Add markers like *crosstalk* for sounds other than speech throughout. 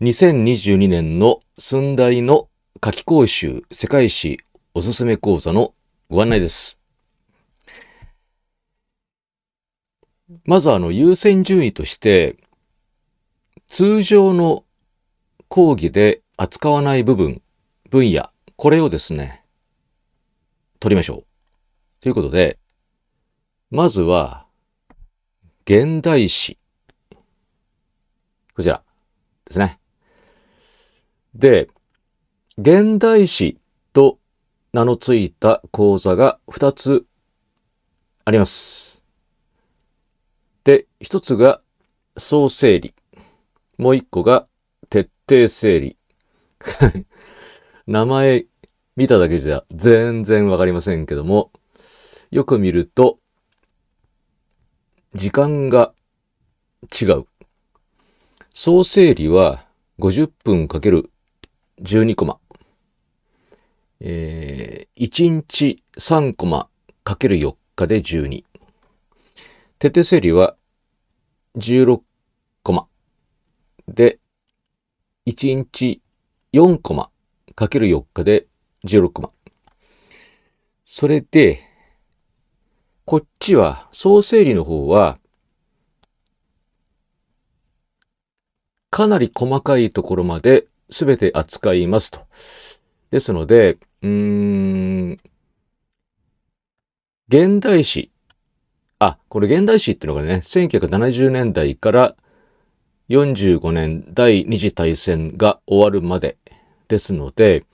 2022年の寸大の夏季講習世界史おすすめ講座のご案内です。まずあの優先順位として、通常の講義で扱わない部分、分野、これをですね、取りましょう。ということで、まずは、現代史。こちらですね。で、現代史と名の付いた講座が2つあります。で、1つが総整理。もう1個が徹底整理。*laughs* 名前見ただけじゃ全然わかりませんけども、よく見ると、時間が違う。総整理は50分かける12コマ。えー、1日3コマかける4日で12。徹底整理は16コマで、1日4コマかける4日で16コマ。それで、こっちは、総整理の方は、かなり細かいところまですべて扱いますと。ですので、うーん、現代史。あ、これ現代史っていうのがね、1970年代から45年第二次大戦が終わるまでですので、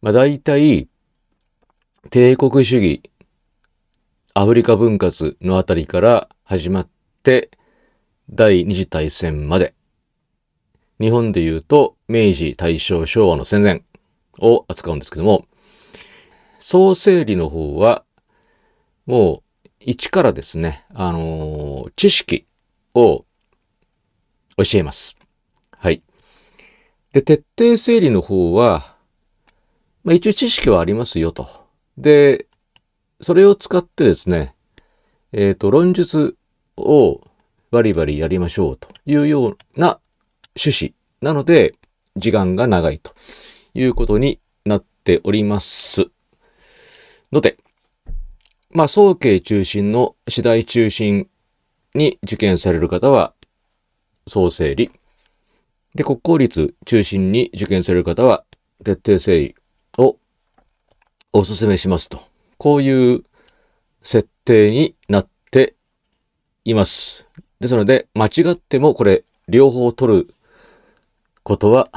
まあ大体、帝国主義、アフリカ分割のあたりから始まって、第二次大戦まで。日本で言うと、明治、大正、昭和の戦前を扱うんですけども、総整理の方は、もう一からですね、あのー、知識を教えます。はい。で、徹底整理の方は、まあ、一応知識はありますよと。で、それを使ってですね、えっ、ー、と、論述をバリバリやりましょうというような趣旨なので、時間が長いということになっております。ので、まあ、早慶中心の次第中心に受験される方は、総整理。で、国公立中心に受験される方は、徹底整理をお勧めしますと。こういう設定になっています。ですので、間違ってもこれ、両方取ることは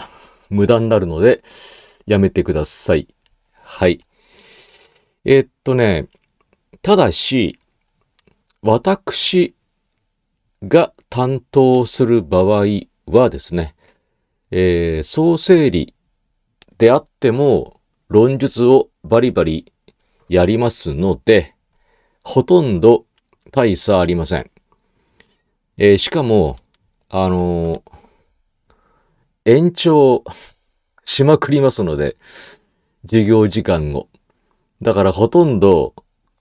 無駄になるので、やめてください。はい。えー、っとね、ただし、私が担当する場合はですね、えー、総整理であっても論述をバリバリやりますので、ほとんど大差ありません。えー、しかも、あのー、延長しまくりますので、授業時間を。だからほとんど、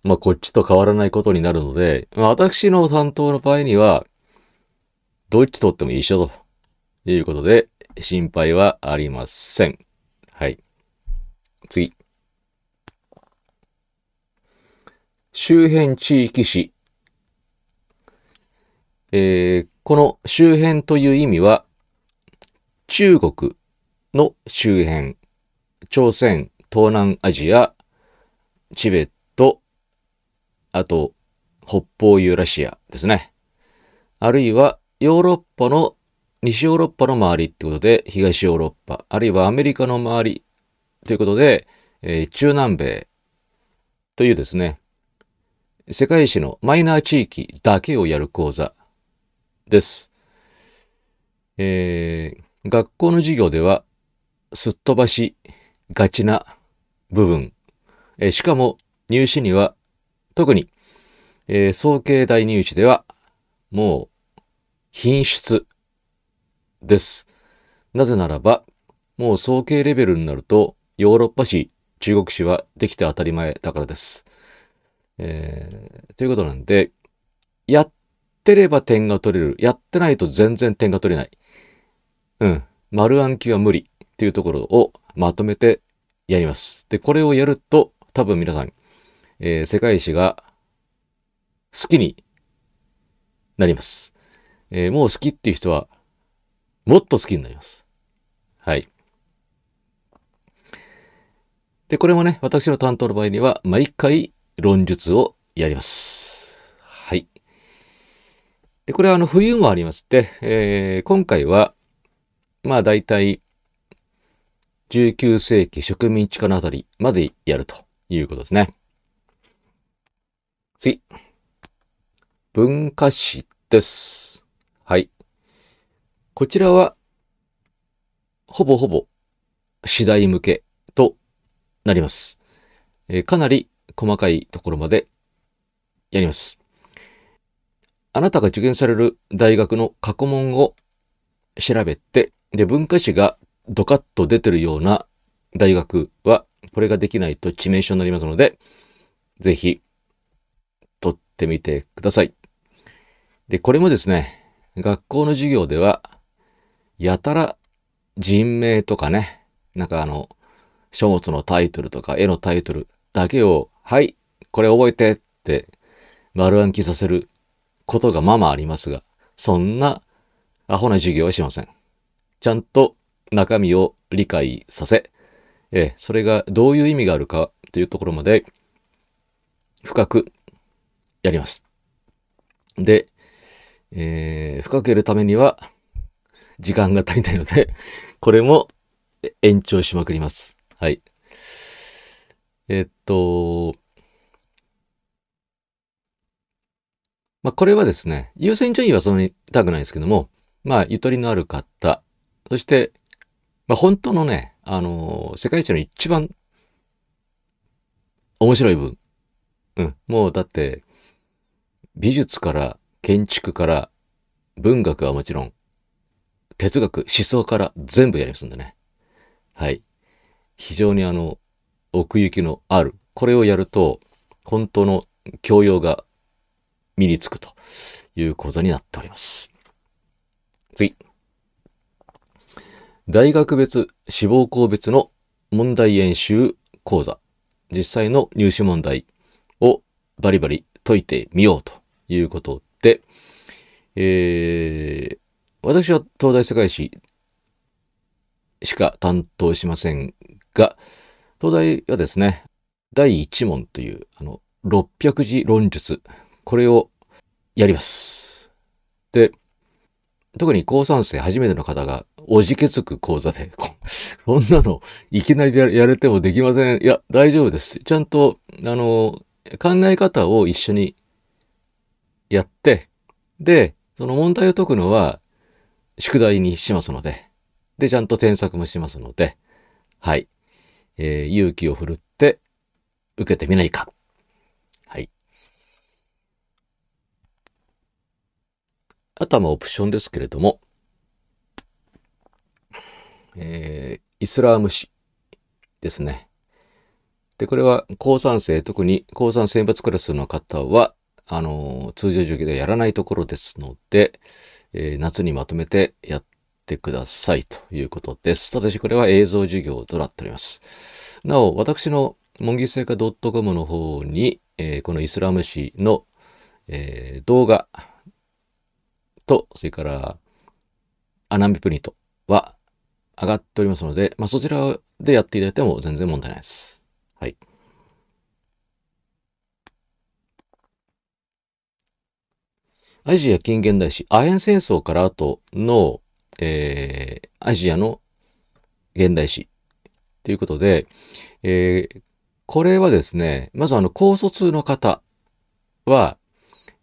まあ、こっちと変わらないことになるので、まあ、私の担当の場合には、どっち取っても一緒ということで、心配はありません。はい。次。周辺地域史。えー、この周辺という意味は、中国の周辺、朝鮮、東南アジア、チベット、あと、北方ユーラシアですね。あるいは、ヨーロッパの、西ヨーロッパの周りってことで、東ヨーロッパ、あるいはアメリカの周りということで、えー、中南米というですね、世界史のマイナー地域だけをやる講座です。えー、学校の授業ではすっ飛ばしがちな部分、えしかも入試には特に、えー、総慶大入試ではもう品質です。なぜならば、もう総計レベルになるとヨーロッパ史、中国史はできて当たり前だからです。えー、ということなんで、やってれば点が取れる。やってないと全然点が取れない。うん、丸暗記は無理っていうところをまとめてやります。で、これをやると、多分皆さん、えー、世界史が好きになります。えー、もう好きっていう人は、もっと好きになります。はい。で、これもね、私の担当の場合には、毎回論述をやります。はい。で、これはあの、冬もありまして、えー、今回は、まあ大体19世紀植民地化のあたりまでやるということですね。次。文化史です。はい。こちらは、ほぼほぼ、次第向けとなります。えー、かなり細かいところまでやります。あなたが受験される大学の過去問を調べて、で、文化史がドカッと出てるような大学は、これができないと致命傷になりますので、ぜひ、取ってみてください。で、これもですね、学校の授業では、やたら人名とかね、なんかあの、書物のタイトルとか絵のタイトルだけを、はい、これ覚えてって丸暗記させることがままありますが、そんなアホな授業はしません。ちゃんと中身を理解させ、えそれがどういう意味があるかというところまで深くやります。で、えー、深くやるためには時間が足りないので、これも延長しまくります。はい。えっと、まあ、これはですね、優先順位はそんなに高くないですけども、まあ、ゆとりのある方、そして、まあ、本当のね、あのー、世界一の一番面白い分。うん。もうだって、美術から建築から文学はもちろん、哲学、思想から全部やりますんでね。はい。非常にあの、奥行きのある。これをやると、本当の教養が身につくということになっております。次。大学別、志望校別の問題演習講座、実際の入試問題をバリバリ解いてみようということで、えー、私は東大世界史しか担当しませんが、東大はですね、第1問という、あの、600字論述、これをやります。で、特に高3生初めての方がおじけつく講座で、そ *laughs* んなのいきなりやれてもできません。いや、大丈夫です。ちゃんと、あの、考え方を一緒にやって、で、その問題を解くのは宿題にしますので、で、ちゃんと添削もしますので、はい。えー、勇気を振るって受けてみないか。はい。あとはまあオプションですけれども、えー、イスラーム史ですね。で、これは高3生、特に高3選抜クラスの方は、あのー、通常授業ではやらないところですので、えー、夏にまとめてやってくださいということです。ただし、これは映像授業となっております。なお、私の文技ドッ .com の方に、えー、このイスラム史の、えー、動画と、それからアナミプリントは上がっておりますので、まあ、そちらでやっていただいても全然問題ないです。はい。アジア近現代史、アヘン戦争から後の、えー、アジアの現代史ということで、えー、これはですね、まずあの、高卒の方は、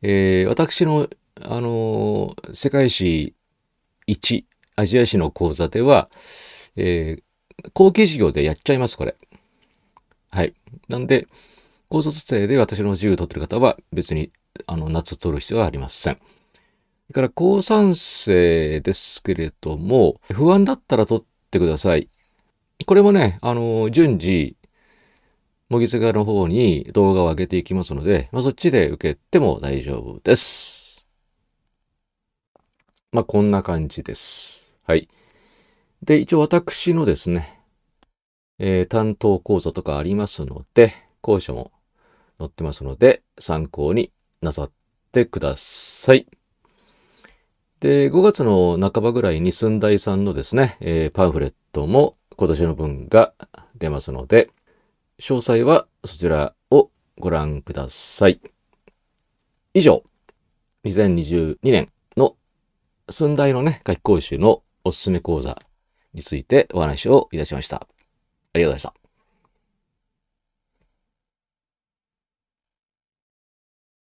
えー、私の、あのー、世界史1アジア史の講座では、えー、後期授業でやっちゃいます、これ。はい。なんで、高卒生で私の授業を取ってる方は別にあの夏を取る必要はありません。それから高3生ですけれども、不安だったら取ってください。これもね、あの、順次、模擬世界の方に動画を上げていきますので、まあ、そっちで受けても大丈夫です。まあ、こんな感じです。はい。で、一応私のですね、えー、担当講座とかありますので、講書も載ってますので、参考になさってください。で、5月の半ばぐらいに寸大さんのですね、えー、パンフレットも今年の分が出ますので、詳細はそちらをご覧ください。以上、2022年寸大のね、夏期講習のおすすめ講座についてお話をいたしました。ありがとうございました。